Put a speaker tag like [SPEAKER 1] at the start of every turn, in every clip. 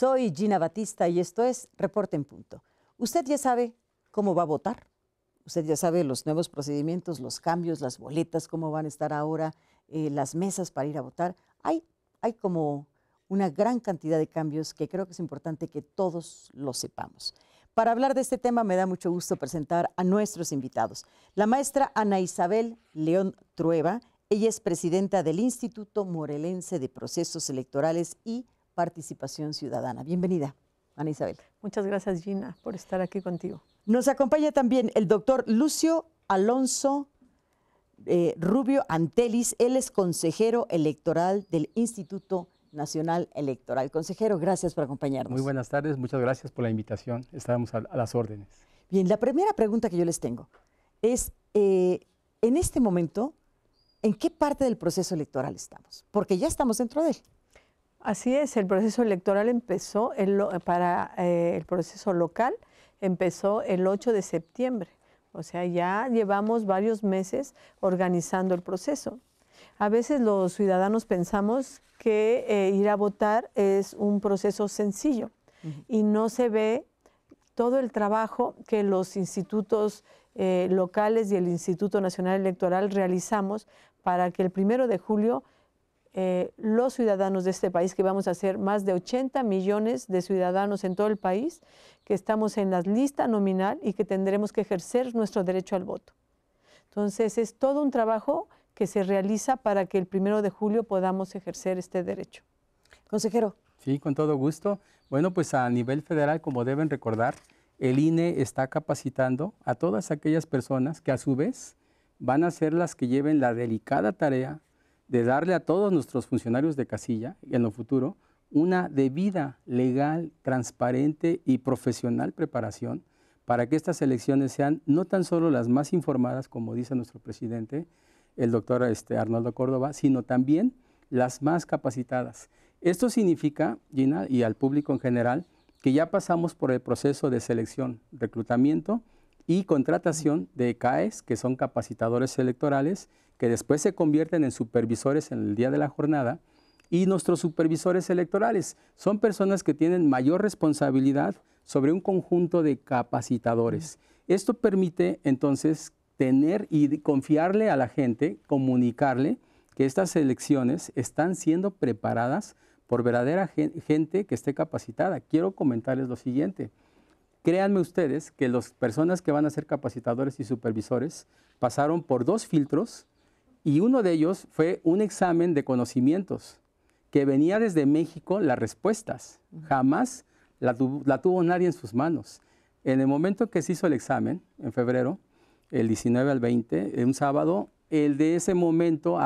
[SPEAKER 1] Soy Gina Batista y esto es Reporte en Punto. Usted ya sabe cómo va a votar. Usted ya sabe los nuevos procedimientos, los cambios, las boletas, cómo van a estar ahora, eh, las mesas para ir a votar. Hay, hay como una gran cantidad de cambios que creo que es importante que todos lo sepamos. Para hablar de este tema me da mucho gusto presentar a nuestros invitados. La maestra Ana Isabel León Trueba, ella es presidenta del Instituto Morelense de Procesos Electorales y participación ciudadana. Bienvenida,
[SPEAKER 2] Ana Isabel. Muchas gracias, Gina, por estar aquí contigo.
[SPEAKER 1] Nos acompaña también el doctor Lucio Alonso eh, Rubio Antelis. Él es consejero electoral del Instituto Nacional Electoral. Consejero, gracias por acompañarnos.
[SPEAKER 3] Muy buenas tardes, muchas gracias por la invitación. estamos a, las órdenes.
[SPEAKER 1] Bien, la primera pregunta que yo les tengo es, eh, en este momento, ¿en qué parte del proceso electoral
[SPEAKER 2] estamos? Porque ya estamos dentro de él. Así es, el proceso electoral empezó para eh, el proceso local, empezó el 8 de septiembre. O sea, ya llevamos varios meses organizando el proceso. A veces los ciudadanos pensamos que eh, ir a votar es un proceso sencillo y no se ve todo el trabajo que los institutos eh, locales y el Instituto Nacional Electoral realizamos para que el primero de julio eh, los ciudadanos de este país, que vamos a ser más de 80 millones de ciudadanos en todo el país, que estamos en la lista nominal y que tendremos que ejercer nuestro derecho al voto. Entonces, es todo un trabajo que se realiza para que el primero de julio podamos ejercer este derecho.
[SPEAKER 3] Consejero. Sí, con todo gusto. Bueno, pues a nivel federal, como deben recordar, el INE está capacitando a todas aquellas personas que a su vez van a ser las que lleven la delicada tarea de darle a todos nuestros funcionarios de casilla en lo futuro una debida, legal, transparente y profesional preparación para que estas elecciones sean no tan solo las más informadas, como dice nuestro presidente, el doctor este, Arnoldo Córdoba, sino también las más capacitadas. Esto significa, Gina, y al público en general, que ya pasamos por el proceso de selección, reclutamiento y contratación de CAES, que son capacitadores electorales, que después se convierten en supervisores en el día de la jornada, y nuestros supervisores electorales. Son personas que tienen mayor responsabilidad sobre un conjunto de capacitadores. Esto permite entonces tener y confiarle a la gente, comunicarle que estas elecciones están siendo preparadas por verdadera gente que esté capacitada. Quiero comentarles lo siguiente. Créanme ustedes que las personas que van a ser capacitadores y supervisores pasaron por dos filtros y uno de ellos fue un examen de conocimientos, que venía desde México las respuestas. Jamás la, tuvo nadie en sus manos. En el momento que se hizo el examen, en febrero, el 19 al 20, un sábado, el de ese momento,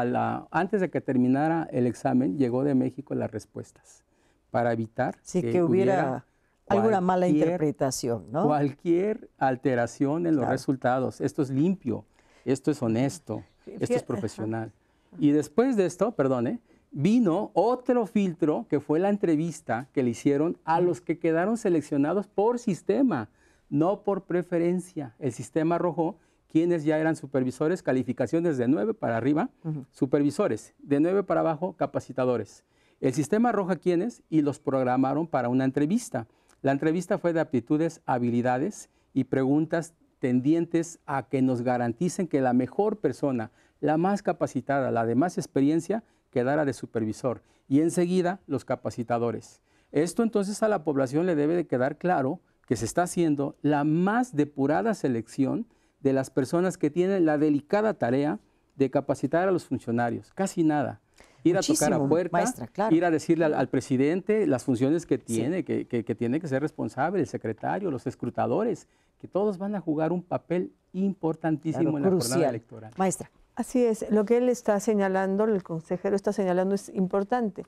[SPEAKER 3] antes de que terminara el examen, llegó de México las respuestas para evitar que, hubiera, alguna mala
[SPEAKER 1] interpretación,
[SPEAKER 3] Cualquier alteración en los resultados. Esto es limpio, esto es honesto. Esto es profesional. Y después de esto, perdone, vino otro filtro que fue la entrevista que le hicieron a los que quedaron seleccionados por sistema, no por preferencia. El sistema arrojó quienes ya eran supervisores, calificaciones de 9 para arriba, supervisores, de 9 para abajo, capacitadores. El sistema arroja quienes y los programaron para una entrevista. La entrevista fue de aptitudes, habilidades y preguntas tendientes a que nos garanticen que la mejor persona, la más capacitada, la de más experiencia, quedara de supervisor y enseguida los capacitadores. Esto entonces a la población le debe de quedar claro que se está haciendo la más depurada selección de las personas que tienen la delicada tarea de capacitar a los funcionarios. Casi nada. Ir a tocar a puerta, ir a decirle al, presidente las funciones que tiene, que tiene que ser responsable, el secretario, los escrutadores, que todos van a jugar un papel importantísimo en la jornada electoral.
[SPEAKER 2] Maestra. Así es, lo que él está señalando, el consejero está señalando es importante,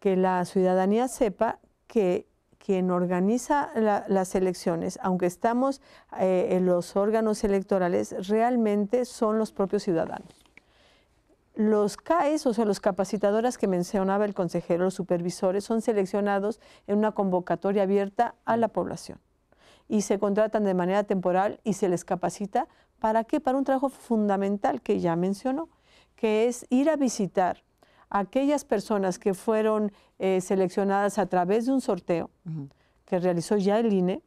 [SPEAKER 2] que la ciudadanía sepa que quien organiza las elecciones, aunque estamos eh, en los órganos electorales, realmente son los propios ciudadanos. Los CAES, o sea, los capacitadores que mencionaba el consejero, los supervisores, son seleccionados en una convocatoria abierta a la población y se contratan de manera temporal y se les capacita. ¿Para qué? Para un trabajo fundamental que ya mencionó, que es ir a visitar a aquellas personas que fueron eh, seleccionadas a través de un sorteo que realizó ya el INE.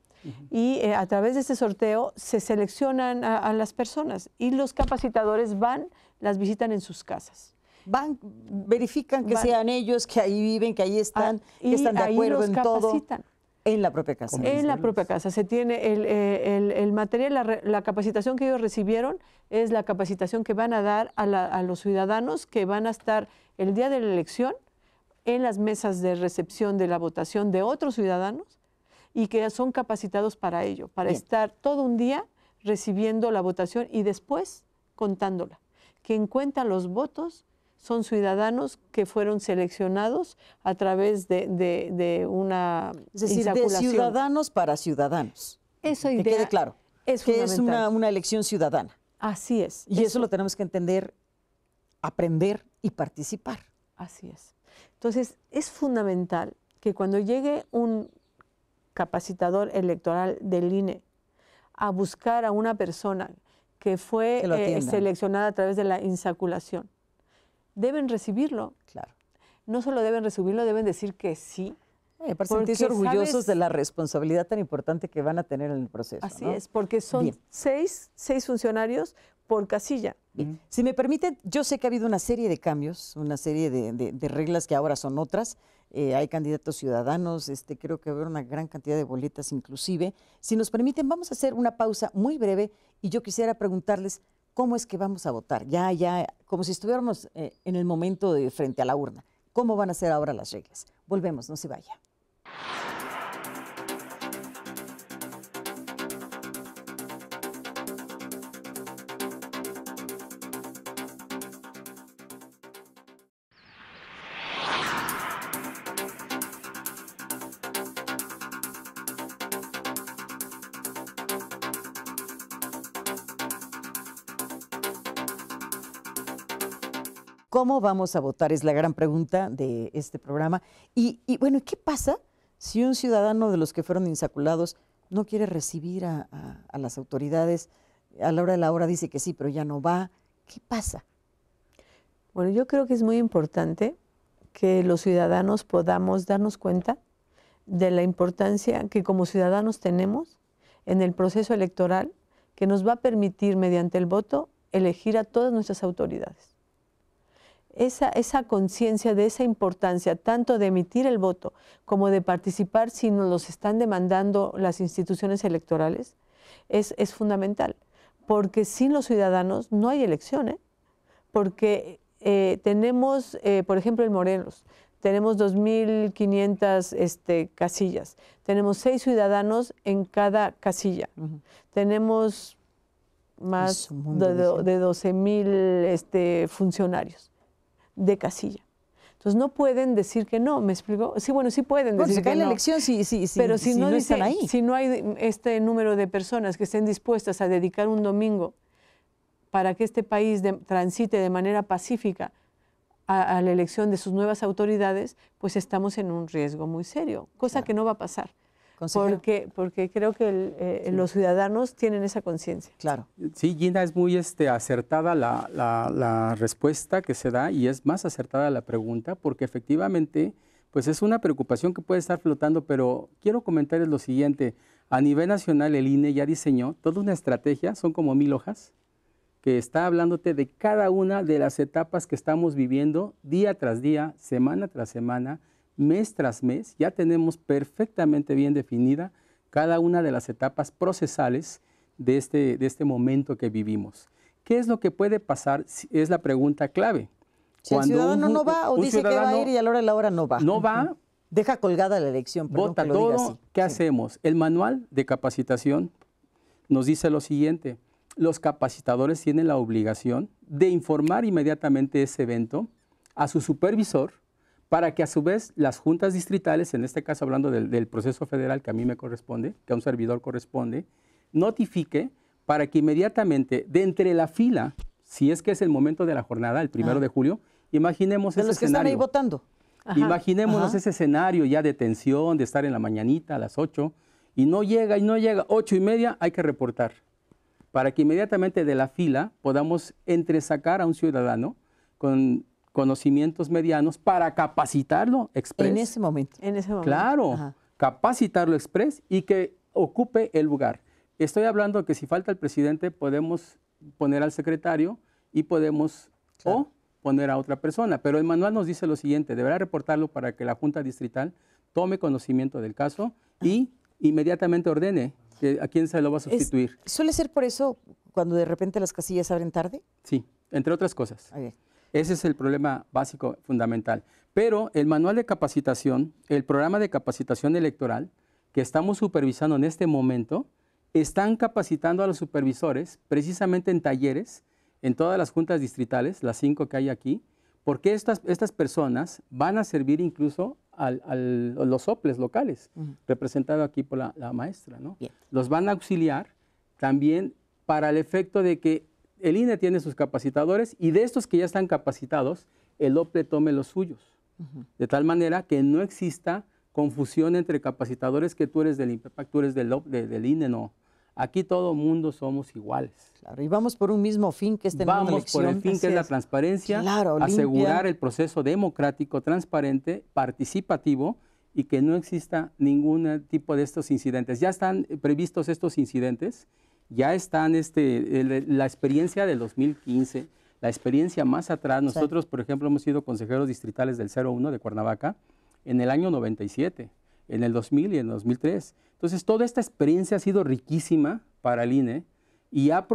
[SPEAKER 2] Y eh, a través de ese sorteo se seleccionan a, las personas y los capacitadores van, las visitan en sus casas van, verifican que sean ellos, que ahí viven, que ahí están, ah, que están de acuerdo ahí los capacitan.
[SPEAKER 1] En la propia casa. En la
[SPEAKER 2] propia casa. Se tiene el, eh, material, la, capacitación que ellos recibieron es la capacitación que van a dar a, los ciudadanos que van a estar el día de la elección en las mesas de recepción de la votación de otros ciudadanos y que son capacitados para ello, para estar todo un día recibiendo la votación y después contándola. Quien cuenta los votos son ciudadanos que fueron seleccionados a través de, una es de ciudadanos
[SPEAKER 1] para ciudadanos. Eso idea que quede claro. Es que es una, elección ciudadana.
[SPEAKER 2] Así es. Y eso. lo tenemos que entender, aprender y participar. Así es. Entonces, es fundamental que cuando llegue un capacitador electoral del INE a buscar a una persona que fue eh, seleccionada a través de la insaculación, deben recibirlo. Claro. No solo deben recibirlo, deben decir que sí. Eh, para sentirse orgullosos de la
[SPEAKER 1] responsabilidad tan importante que van a tener en el proceso. Así es,
[SPEAKER 2] porque son seis, funcionarios por casilla.
[SPEAKER 1] Si me permiten, yo sé que ha habido una serie de cambios, una serie de, reglas que ahora son otras. Eh, hay candidatos ciudadanos, este, creo que haber una gran cantidad de boletas inclusive. Si nos permiten, vamos a hacer una pausa muy breve y yo quisiera preguntarles ¿cómo es que vamos a votar? Ya, ya, como si estuviéramos eh, en el momento de frente a la urna. ¿Cómo van a ser ahora las reglas? Volvemos, no se vaya. ¿Cómo vamos a votar? Es la gran pregunta de este programa. Y, bueno, ¿qué pasa si un ciudadano de los que fueron insaculados no quiere recibir a las autoridades? A la hora de la hora dice
[SPEAKER 2] que sí, pero ya no va. ¿Qué pasa? Bueno, yo creo que es muy importante que los ciudadanos podamos darnos cuenta de la importancia que como ciudadanos tenemos en el proceso electoral que nos va a permitir mediante el voto elegir a todas nuestras autoridades esa, conciencia de esa importancia, tanto de emitir el voto como de participar si nos los están demandando las instituciones electorales, es, fundamental. Porque sin los ciudadanos no hay elecciones, ¿eh? porque eh, tenemos, eh, por ejemplo, en Morelos, tenemos 2.500 este, casillas, tenemos seis ciudadanos en cada casilla, tenemos más de, 12.000 este, funcionarios de casilla. Entonces no pueden decir que no, ¿me explico? Sí, bueno, sí pueden decir que no, elección pero si, no, Si no hay este número de personas que estén dispuestas a dedicar un domingo para que este país transite de manera pacífica a, la elección de sus nuevas autoridades, pues estamos en un riesgo muy serio, cosa que no va a pasar. Porque, porque creo que eh, los ciudadanos tienen esa conciencia. Claro.
[SPEAKER 3] Sí, Gina, es muy este, acertada la, respuesta que se da y es más acertada la pregunta porque efectivamente pues es una preocupación que puede estar flotando, pero quiero comentarles lo siguiente. A nivel nacional, el INE ya diseñó toda una estrategia, son como mil hojas, que está hablándote de cada una de las etapas que estamos viviendo día tras día, semana tras semana, mes tras mes, ya tenemos perfectamente bien definida cada una de las etapas procesales de este, de este momento que vivimos. ¿Qué es lo que puede pasar? Es la pregunta clave.
[SPEAKER 1] Si Cuando el ciudadano no va o dice que va a ir y
[SPEAKER 3] a la hora de la hora no va. No va. Deja colgada la elección. Vota así. ¿Qué hacemos? El manual de capacitación nos dice lo siguiente. Los capacitadores tienen la obligación de informar inmediatamente ese evento a su supervisor, para que a su vez las juntas distritales, en este caso hablando del, proceso federal que a mí me corresponde, que a un servidor corresponde, notifique para que inmediatamente de entre la fila, si es que es el momento de la jornada, el primero ah. de julio, imaginemos de ese los que están ahí votando.
[SPEAKER 1] Imaginémonos ese
[SPEAKER 3] escenario ya de tensión, de estar en la mañanita a las 8 y no llega y no llega, ocho y media hay que reportar para que inmediatamente de la fila podamos entresacar a un ciudadano con conocimientos medianos para capacitarlo express. En ese
[SPEAKER 2] momento. En ese momento. Claro,
[SPEAKER 3] capacitarlo express y que ocupe el lugar. Estoy hablando que si falta el presidente podemos poner al secretario y podemos o poner a otra persona. Pero el manual nos dice lo siguiente, deberá reportarlo para que la Junta Distrital tome conocimiento del caso y inmediatamente ordene eh, a quién se lo va a sustituir.
[SPEAKER 1] ¿Suele ser por eso cuando de repente las casillas abren tarde?
[SPEAKER 3] Sí, entre otras cosas. Ese es el problema básico, fundamental. Pero el manual de capacitación, el programa de capacitación electoral que estamos supervisando en este momento, están capacitando a los supervisores precisamente en talleres, en todas las juntas distritales, las cinco que hay aquí, porque estas, estas personas van a servir incluso a los soples locales, representado aquí por la, maestra. ¿no? Los van a auxiliar también para el efecto de que el INE tiene sus capacitadores y de estos que ya están capacitados, el OPLE tome los suyos. De tal manera que no exista confusión entre capacitadores que tú eres del e tú eres del, del INE, no. Aquí todo mundo somos iguales. Claro, y vamos por un mismo fin que es tener por el fin que es la transparencia, asegurar el proceso democrático, transparente, participativo y que no exista ningún tipo de estos incidentes. Ya están previstos estos incidentes ya están este, la experiencia del 2015, la experiencia más atrás. Nosotros, por ejemplo, hemos sido consejeros distritales del 01 de Cuernavaca en el año 97, en el 2000 y en el 2003. Entonces, toda esta experiencia ha sido riquísima para el INE y ha,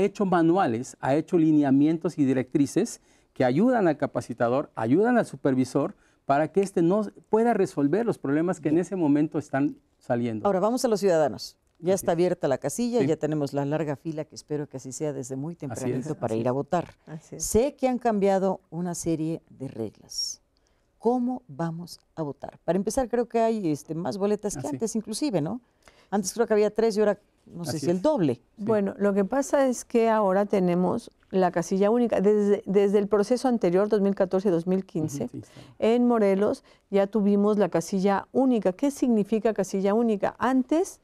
[SPEAKER 3] hecho manuales, ha hecho lineamientos y directrices que ayudan al capacitador, ayudan al supervisor para que éste no pueda resolver los problemas que en ese momento están saliendo. Ahora vamos a los ciudadanos. Ya está abierta la casilla, ya tenemos la larga fila que espero que así sea
[SPEAKER 1] desde muy tempranito para ir a votar. Sé que han cambiado una serie de reglas. ¿Cómo vamos a votar? Para empezar, creo que hay este, más boletas que antes, inclusive,
[SPEAKER 2] ¿no? Antes creo que había tres y ahora no sé si el doble. Bueno, lo que pasa es que ahora tenemos la casilla única. Desde, desde el proceso anterior, 2014-2015, en Morelos ya tuvimos la casilla única. ¿Qué significa casilla única? Antes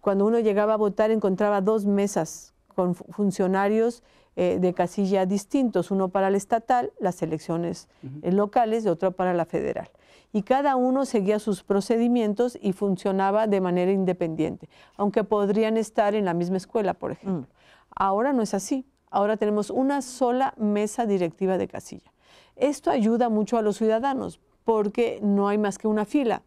[SPEAKER 2] cuando uno llegaba a votar encontraba dos mesas con funcionarios eh, de casilla distintos, uno para el estatal, las elecciones eh, locales, y otro para la federal. Y cada uno seguía sus procedimientos y funcionaba de manera independiente, aunque podrían estar en la misma escuela, por ejemplo. Mm. Ahora no es así. Ahora tenemos una sola mesa directiva de casilla. Esto ayuda mucho a los ciudadanos porque no hay más que una fila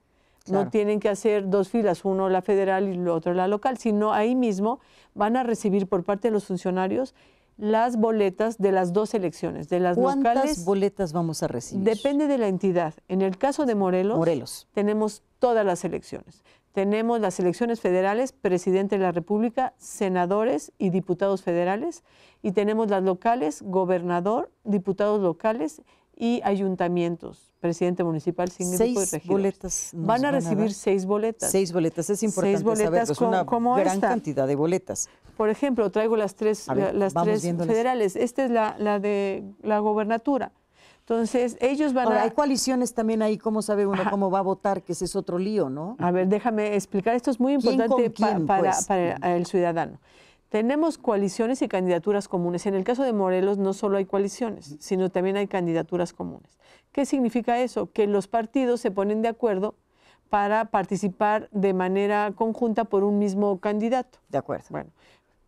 [SPEAKER 2] no tienen que hacer dos filas, uno la federal y el otro la local, sino ahí mismo van a recibir por parte de los funcionarios las boletas de las dos elecciones, de las ¿Cuántas locales. boletas vamos a recibir? Depende de la entidad. En el caso de Morelos, tenemos todas las elecciones. Tenemos las elecciones federales, presidente de la República, senadores y diputados federales, y tenemos las locales, gobernador, diputados locales y ayuntamientos, presidente municipal sin seis de boletas van a recibir seis boletas. Seis boletas, es importante seis boletas es gran cantidad de boletas. Por ejemplo, traigo las tres, las tres federales. Esta es la, de la gobernatura. Entonces, ellos van Ahora, a... Hay
[SPEAKER 1] coaliciones también ahí, ¿cómo sabe uno cómo va a votar? Que ese es otro lío, ¿no? A ver, déjame explicar,
[SPEAKER 2] esto es muy importante para, pues? para, el ciudadano tenemos coaliciones y candidaturas comunes. En el caso de Morelos no solo hay coaliciones, sino también hay candidaturas comunes. ¿Qué significa eso? Que los partidos se ponen de acuerdo para participar de manera conjunta por un mismo candidato. De acuerdo. Bueno,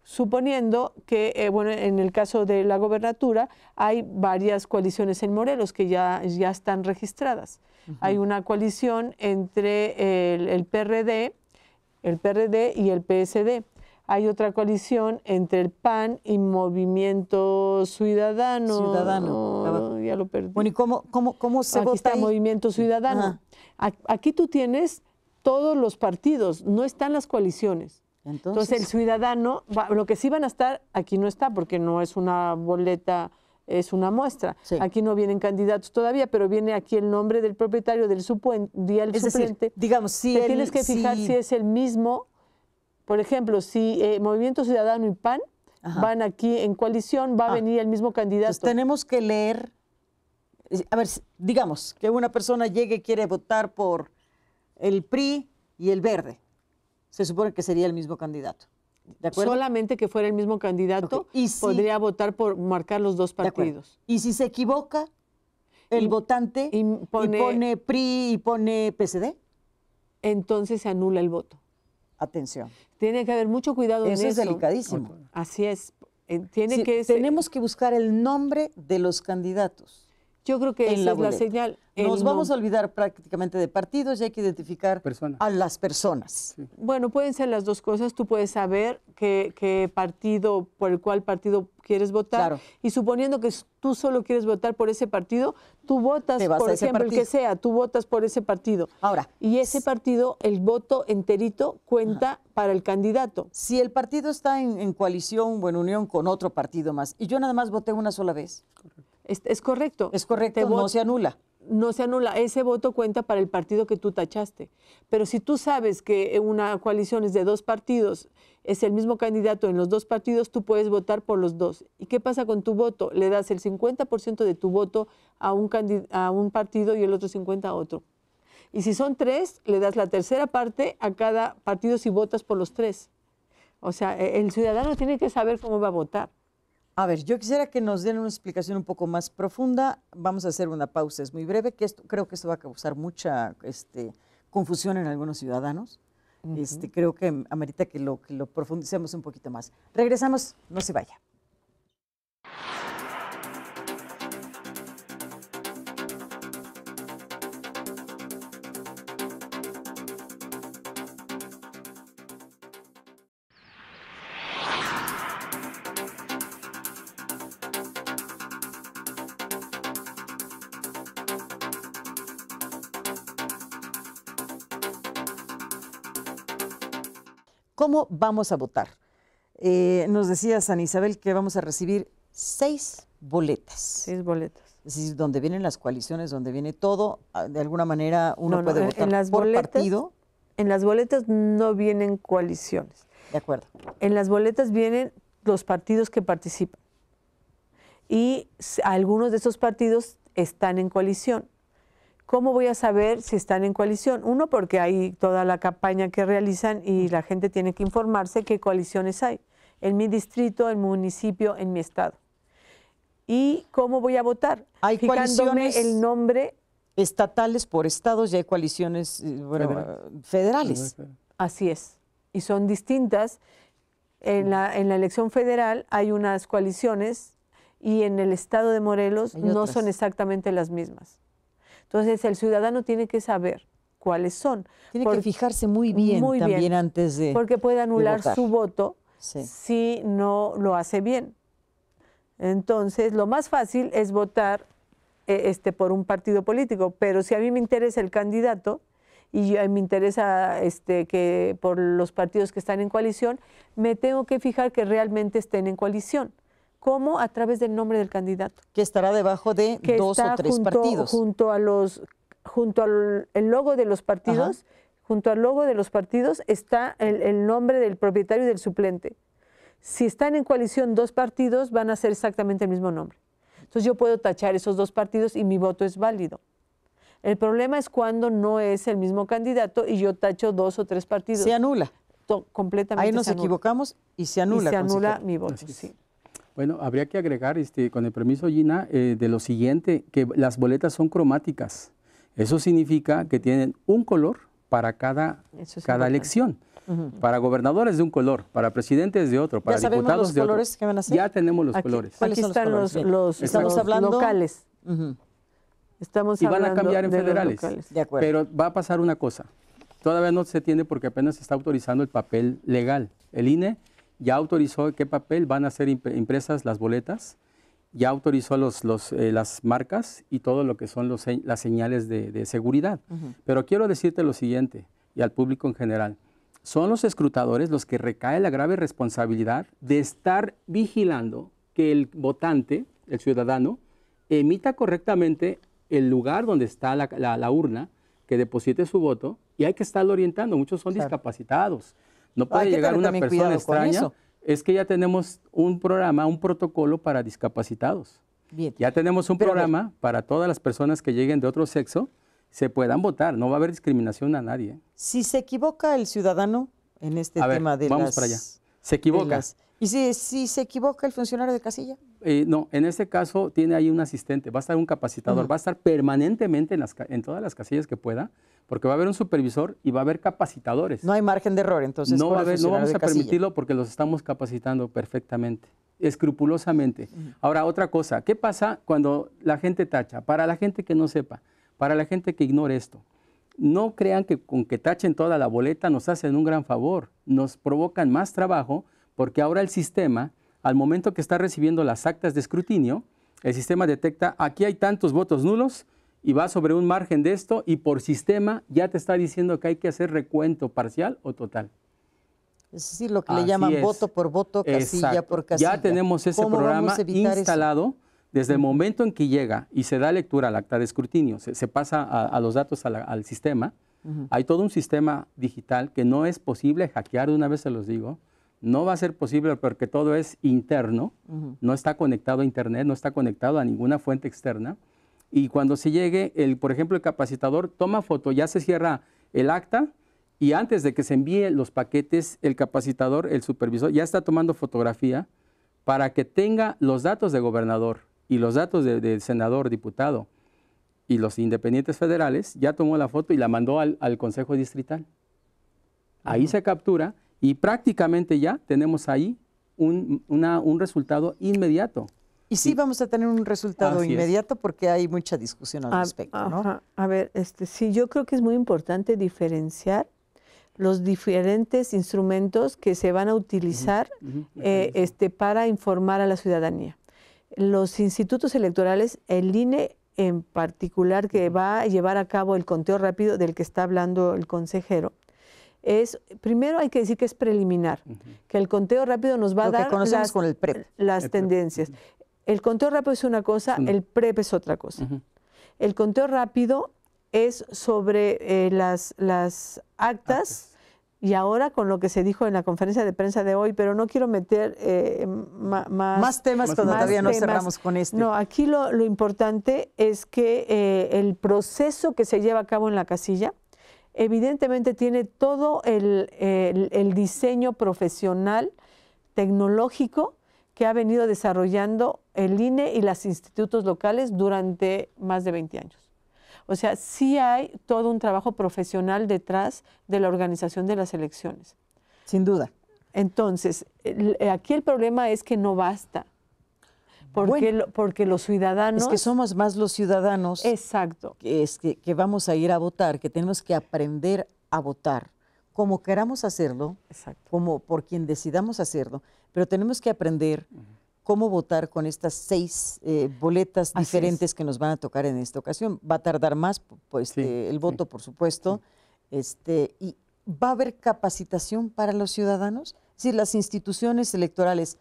[SPEAKER 2] suponiendo que, eh, bueno, en el caso de la gobernatura hay varias coaliciones en Morelos que ya, ya están registradas. Hay una coalición entre el PRD, el PRD y el PSD hay otra coalición entre el PAN y Movimiento Ciudadano. Ciudadano. Oh, ya lo perdí. Bueno, ¿y cómo, cómo, cómo se Aquí está Movimiento Ciudadano. Aquí tú tienes todos los partidos, no están las coaliciones.
[SPEAKER 1] Entonces, el
[SPEAKER 2] ciudadano, lo que sí van a estar, aquí no está, porque no es una boleta es una muestra. Aquí no vienen candidatos todavía, pero viene aquí el nombre del propietario del supuente, Del suplente. digamos,
[SPEAKER 1] si Te tienes que fijar si es
[SPEAKER 2] el mismo por ejemplo, si eh, Movimiento Ciudadano y PAN van aquí en coalición, va a ah. venir el mismo candidato. tenemos que leer, a ver,
[SPEAKER 1] digamos que una persona llegue y quiere votar por el PRI y el Verde. Se supone que sería el mismo candidato. Solamente que fuera el mismo candidato y podría votar por marcar los dos partidos. Y si se equivoca el votante
[SPEAKER 2] y pone, y pone PRI y pone PSD. Entonces se anula el voto atención. Tiene que haber mucho cuidado eso eso. es delicadísimo. Así es. Eh,
[SPEAKER 1] que Tenemos que buscar el nombre de los candidatos. Yo creo que es la señal. Nos vamos a olvidar prácticamente de partidos y hay que identificar a las personas.
[SPEAKER 2] Bueno, pueden ser las dos cosas. Tú puedes saber qué, partido, por el cual partido quieres votar. Y suponiendo que tú solo quieres votar por ese partido, tú votas, por ejemplo, el que sea, tú votas por ese partido. Ahora. Y ese partido, el voto enterito, cuenta para el candidato. Si el partido está en, en
[SPEAKER 1] coalición o en unión con
[SPEAKER 2] otro partido más, y yo nada más voté una sola vez. Correcto es, correcto. Es correcto, no se anula. No se anula. Ese voto cuenta para el partido que tú tachaste. Pero si tú sabes que eh, una coalición es de dos partidos, es el mismo candidato en los dos partidos, tú puedes votar por los dos. ¿Y qué pasa con tu voto? Le das el 50% de tu voto a un, a un partido y el otro 50% a otro. Y si son tres, le das la tercera parte a cada partido si votas por los tres. O sea, e, el ciudadano tiene que saber cómo va a votar.
[SPEAKER 1] A ver, yo quisiera que nos den una explicación un poco más profunda. Vamos a hacer una pausa, es muy breve, que creo que esto va a causar mucha este, confusión en algunos ciudadanos. Este, creo que amerita que lo profundicemos un poquito más. Regresamos, no se vaya. ¿Cómo vamos a votar? Eh, nos decía San Isabel que vamos a recibir seis boletas. Seis boletas. Es donde vienen las coaliciones, donde viene
[SPEAKER 2] todo, ah, de alguna manera uno puede votar por partido. En las boletas no vienen coaliciones. De acuerdo. En las boletas vienen los partidos que participan. Y algunos de esos partidos están en coalición ¿Cómo voy a saber si están en coalición? Uno, porque hay toda la campaña que realizan y la gente tiene que informarse qué coaliciones hay en mi distrito, en mi municipio, en mi estado. ¿Y cómo voy a votar? Hay coaliciones el nombre.
[SPEAKER 1] Estatales por estados y hay coaliciones eh, federales. federales.
[SPEAKER 2] Así es. Y son distintas. En la, en la elección federal hay unas coaliciones y en el estado de Morelos no son exactamente las mismas. Entonces, el ciudadano tiene que saber cuáles son. Tiene que fijarse muy bien también
[SPEAKER 1] antes de. Porque puede anular su
[SPEAKER 2] voto si no lo hace bien. Entonces, lo más fácil es votar e, este, por un partido político, pero si a mí me interesa el candidato y me interesa este, que por los partidos que están en coalición, me tengo que fijar que realmente estén en coalición. ¿Cómo? a través del nombre del candidato. Que estará debajo de dos o tres partidos. Junto a los, junto al logo de los partidos, junto al logo de los partidos está el, nombre del propietario y del suplente. Si están en coalición dos partidos, van a ser exactamente el mismo nombre. Entonces yo puedo tachar esos dos partidos y mi voto es válido. El problema es cuando no es el mismo candidato y yo tacho dos o tres partidos. Se anula. completamente.
[SPEAKER 1] Ahí nos equivocamos y se anula. se anula mi voto, sí.
[SPEAKER 3] Bueno, habría que agregar, este, con el permiso Gina, eh, de lo siguiente, que las boletas son cromáticas. Eso significa que tienen un color para cada, cada elección. Para gobernadores de un color, para presidentes de otro, para diputados los colores van a Ya tenemos los colores. ¿Cuáles Aquí los, estamos hablando? locales.
[SPEAKER 2] Estamos y van a cambiar en federales. Pero
[SPEAKER 3] va a pasar una cosa. Todavía no se tiene porque apenas se está autorizando el papel legal. El INE ya autorizó qué papel van a ser impresas las boletas, ya autorizó los, eh, las marcas y todo lo que son las señales de, seguridad. Pero quiero decirte lo siguiente, y al público en general, son los escrutadores los que recae la grave responsabilidad de estar vigilando que el votante, el ciudadano, emita correctamente el lugar donde está la, urna, que deposite su voto, y hay que estarlo orientando. Muchos son discapacitados. No puede llegar una persona extraña. Es que ya tenemos un programa, un protocolo para discapacitados. Ya tenemos un programa para todas las personas que lleguen de otro sexo, se puedan votar, no va a haber discriminación a nadie. ¿eh?
[SPEAKER 1] Si se equivoca el ciudadano
[SPEAKER 3] en este
[SPEAKER 2] tema de vamos para allá.
[SPEAKER 3] Se equivoca.
[SPEAKER 1] y si se equivoca el funcionario de casilla.
[SPEAKER 3] Eh, no, en este caso tiene ahí un asistente, va a estar un capacitador, va a estar permanentemente en, todas las casillas que pueda, porque va a haber un supervisor y va a haber capacitadores. No hay margen de error, entonces. No, no vamos a permitirlo porque los estamos capacitando perfectamente, escrupulosamente. Ahora, otra cosa, ¿qué pasa cuando la gente tacha? Para la gente que no sepa, para la gente que ignore esto, no crean que con que tachen toda la boleta nos hacen un gran favor, nos provocan más trabajo porque ahora el sistema al momento que está recibiendo las actas de escrutinio, el sistema detecta aquí hay tantos votos nulos y va sobre un margen de esto y por sistema ya te está diciendo que hay que hacer recuento parcial o total. Es decir, lo
[SPEAKER 1] que le llaman voto por voto, casilla por casilla. Ya tenemos ese programa instalado
[SPEAKER 3] desde el momento en que llega y se da lectura al acta de escrutinio, se, pasa a, los datos al sistema. Hay todo un sistema digital que no es posible hackear, de una vez se los digo no va a ser posible porque todo es interno, no está conectado a Internet, no está conectado a ninguna fuente externa. Y cuando se llegue, el, por ejemplo, el capacitador toma foto, ya se cierra el acta y antes de que se envíe los paquetes, el capacitador, el supervisor, ya está tomando fotografía para que tenga los datos de gobernador y los datos del senador, diputado y los independientes federales, ya tomó la foto y la mandó al, Consejo Distrital. Ahí se captura y prácticamente ya tenemos ahí un, resultado inmediato.
[SPEAKER 1] Y sí, vamos a tener un resultado inmediato porque hay mucha discusión al ah, respecto,
[SPEAKER 2] ¿no? A ver, este, sí, yo creo que es muy importante diferenciar los diferentes instrumentos que se van a utilizar eh, este, para informar a la ciudadanía. Los institutos electorales, el INE en particular, que va a llevar a cabo el conteo rápido del que está hablando el consejero, es, primero hay que decir que es preliminar, que el conteo rápido nos va a dar las, tendencias. El conteo rápido es una cosa, el PREP es otra cosa. El conteo rápido es sobre eh, las, las actas. y ahora con lo que se dijo en la conferencia de prensa de hoy, pero no quiero meter eh, más, más, temas cuando todavía no cerramos con esto. No, aquí lo, importante es que eh, el proceso que se lleva a cabo en la casilla, evidentemente tiene todo el, diseño profesional, tecnológico, que ha venido desarrollando el INE y los institutos locales durante más de 20 años. O sea, sí hay todo un trabajo profesional detrás de la organización de las elecciones. Sin duda. Entonces, aquí el problema es que no basta. Porque, los ciudadanos... Es que somos más los ciudadanos Exacto. Que,
[SPEAKER 1] es vamos a ir a votar, que tenemos que aprender a votar, como queramos hacerlo, como por quien decidamos hacerlo, pero tenemos que aprender cómo votar con estas seis eh, boletas diferentes que nos van a tocar en esta ocasión. Va a tardar más pues, eh, el voto, por supuesto, este, y va a haber capacitación para los ciudadanos. Si las instituciones electorales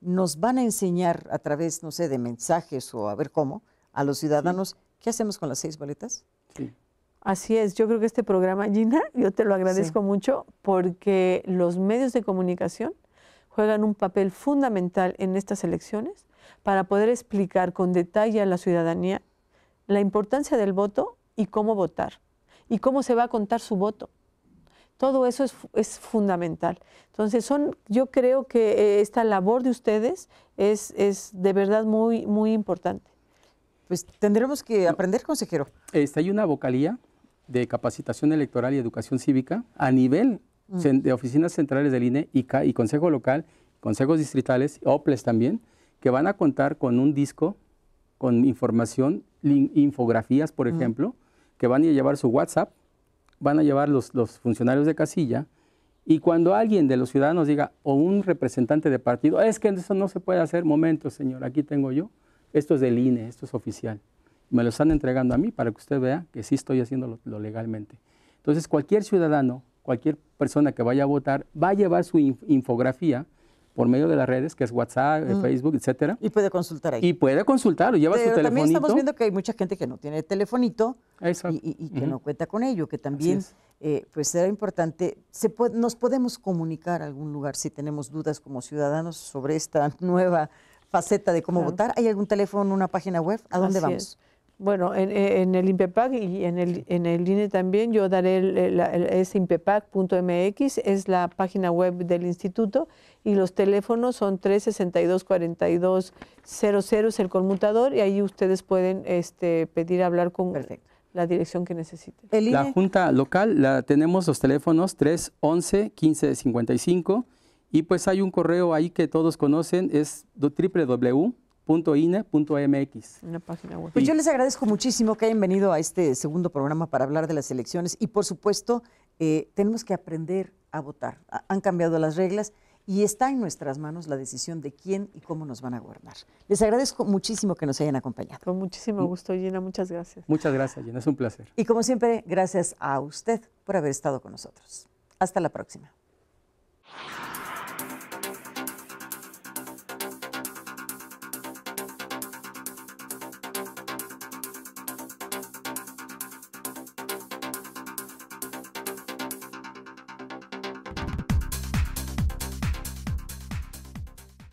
[SPEAKER 1] nos van a enseñar a través, no sé, de mensajes o a ver cómo, a los ciudadanos, ¿qué hacemos con las seis boletas?
[SPEAKER 2] Así es, yo creo que este programa, Gina, yo te lo agradezco mucho porque los medios de comunicación juegan un papel fundamental en estas elecciones para poder explicar con detalle a la ciudadanía la importancia del voto y cómo votar y cómo se va a contar su voto. Todo eso es, fundamental. Entonces, son, yo creo que eh, esta labor de ustedes es, de verdad muy, muy importante.
[SPEAKER 3] Pues tendremos que aprender, consejero. Está hay una vocalía de capacitación electoral y educación cívica a nivel mm. de oficinas centrales del INE y Consejo Local, consejos distritales, OPLES también, que van a contar con un disco con información, infografías, por mm. ejemplo, que van a llevar su WhatsApp van a llevar los, los funcionarios de casilla y cuando alguien de los ciudadanos diga, o un representante de partido, es que eso no se puede hacer, momento, señor, aquí tengo yo, esto es del INE, esto es oficial. Me lo están entregando a mí para que usted vea que sí estoy haciendo lo legalmente. Entonces, cualquier ciudadano, cualquier persona que vaya a votar, va a llevar su infografía por medio de las redes, que es WhatsApp, eh, mm. Facebook, etcétera. Y puede consultar ahí. Y puede consultar, lleva su telefonito. También estamos viendo
[SPEAKER 1] que hay mucha gente que no tiene telefonito y, que no cuenta con ello, que también eh, pues será importante. Se nos podemos comunicar a algún lugar si tenemos dudas como ciudadanos sobre esta nueva faceta de cómo votar. ¿Hay algún teléfono, una página web? ¿A dónde vamos?
[SPEAKER 2] Bueno, en, en el INPEPAC y en el, en el INE también, yo daré el, el, es es la página web del instituto y los teléfonos son 362-4200, es el conmutador, y ahí ustedes pueden este, pedir hablar con la dirección que necesiten. La e.
[SPEAKER 3] junta local la tenemos los teléfonos 311-1555 y pues hay un correo ahí que todos conocen, es www .ina.mx. Pues yo les
[SPEAKER 1] agradezco muchísimo que hayan venido a este segundo programa para hablar de las elecciones y por supuesto eh, tenemos que aprender a votar. Han cambiado las reglas y está en nuestras manos la decisión de quién y cómo nos van a gobernar. Les agradezco muchísimo que nos hayan acompañado. Con muchísimo gusto, Gina. Muchas gracias.
[SPEAKER 3] Muchas gracias, Gina. Es un placer.
[SPEAKER 1] Y como siempre, gracias a usted por haber estado con nosotros. Hasta la próxima.